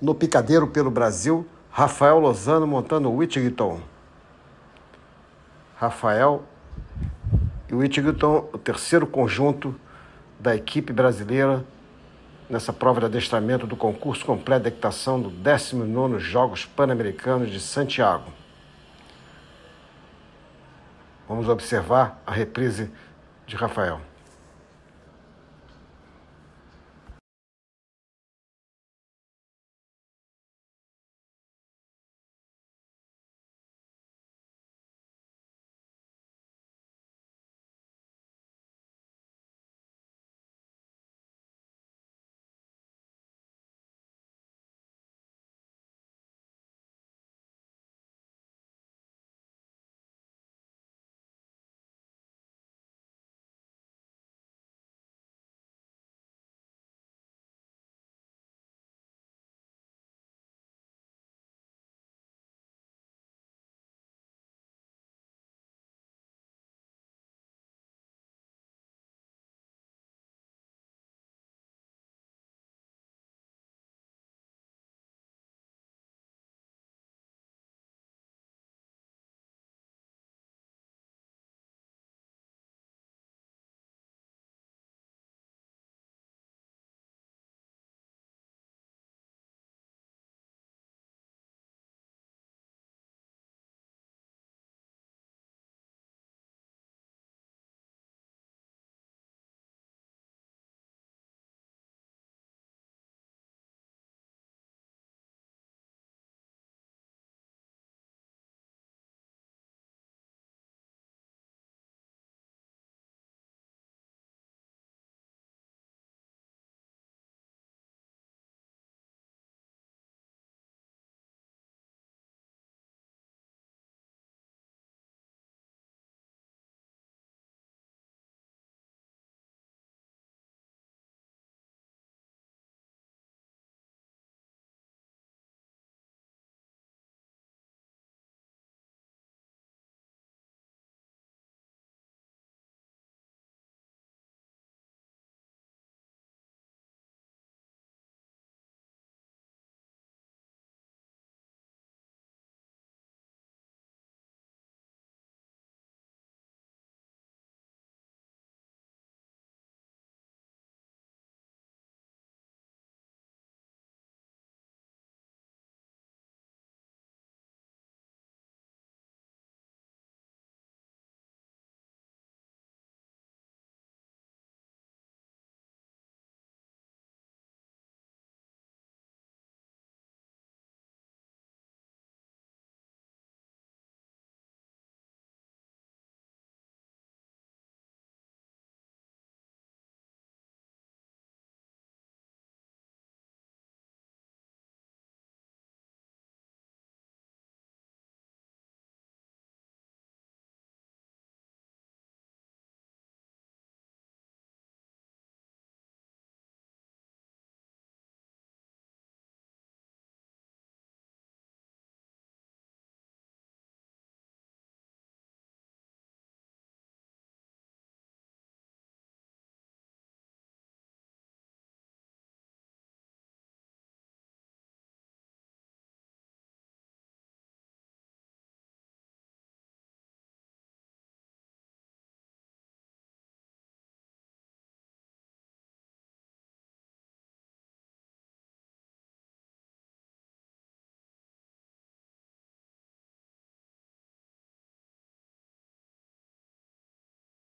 no Picadeiro pelo Brasil, Rafael Lozano montando o Whittington. Rafael e Whittington, o terceiro conjunto da equipe brasileira nessa prova de adestramento do concurso completo de equitação do 19 Jogos Pan-Americanos de Santiago. Vamos observar a reprise de Rafael.